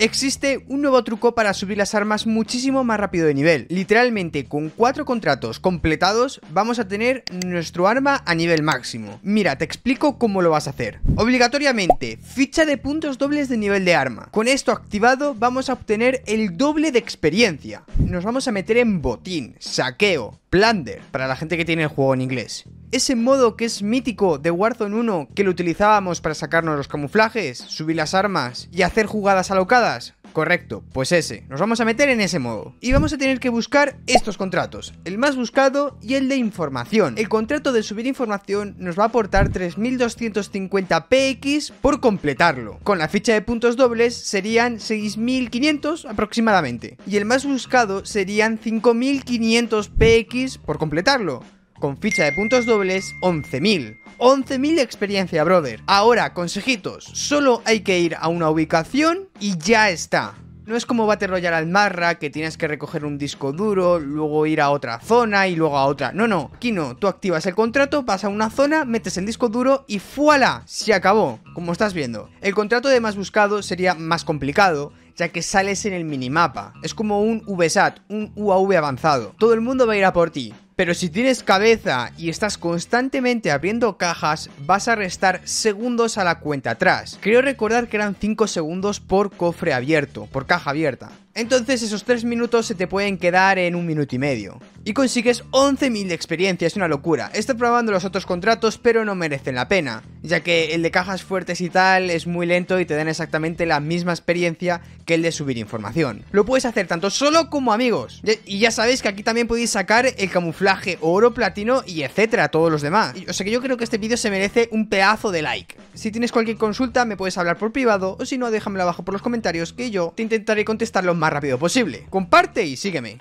Existe un nuevo truco para subir las armas muchísimo más rápido de nivel. Literalmente, con cuatro contratos completados, vamos a tener nuestro arma a nivel máximo. Mira, te explico cómo lo vas a hacer. Obligatoriamente, ficha de puntos dobles de nivel de arma. Con esto activado, vamos a obtener el doble de experiencia. Nos vamos a meter en botín, saqueo, plunder, para la gente que tiene el juego en inglés. Ese modo que es mítico de Warzone 1 que lo utilizábamos para sacarnos los camuflajes, subir las armas y hacer jugadas alocadas, Correcto, pues ese. Nos vamos a meter en ese modo. Y vamos a tener que buscar estos contratos. El más buscado y el de información. El contrato de subir información nos va a aportar 3.250 PX por completarlo. Con la ficha de puntos dobles serían 6.500 aproximadamente. Y el más buscado serían 5.500 PX por completarlo con ficha de puntos dobles 11.000. 11.000 experiencia, brother. Ahora, consejitos, solo hay que ir a una ubicación y ya está. No es como Battle al marra, que tienes que recoger un disco duro, luego ir a otra zona y luego a otra. No, no, aquí no. Tú activas el contrato, vas a una zona, metes el disco duro y ¡fuala! Se acabó, como estás viendo. El contrato de más buscado sería más complicado, ya que sales en el minimapa. Es como un VSAT, un UAV avanzado. Todo el mundo va a ir a por ti. Pero si tienes cabeza y estás constantemente abriendo cajas, vas a restar segundos a la cuenta atrás. Creo recordar que eran 5 segundos por cofre abierto, por caja abierta. Entonces esos 3 minutos se te pueden quedar en un minuto y medio. Y consigues 11.000 de experiencia, es una locura. Estoy probando los otros contratos, pero no merecen la pena ya que el de cajas fuertes y tal es muy lento y te dan exactamente la misma experiencia que el de subir información. Lo puedes hacer tanto solo como amigos. Y ya sabéis que aquí también podéis sacar el camuflaje oro, platino y etcétera, todos los demás. O sea que yo creo que este vídeo se merece un pedazo de like. Si tienes cualquier consulta me puedes hablar por privado o si no déjamelo abajo por los comentarios que yo te intentaré contestar lo más rápido posible. Comparte y sígueme.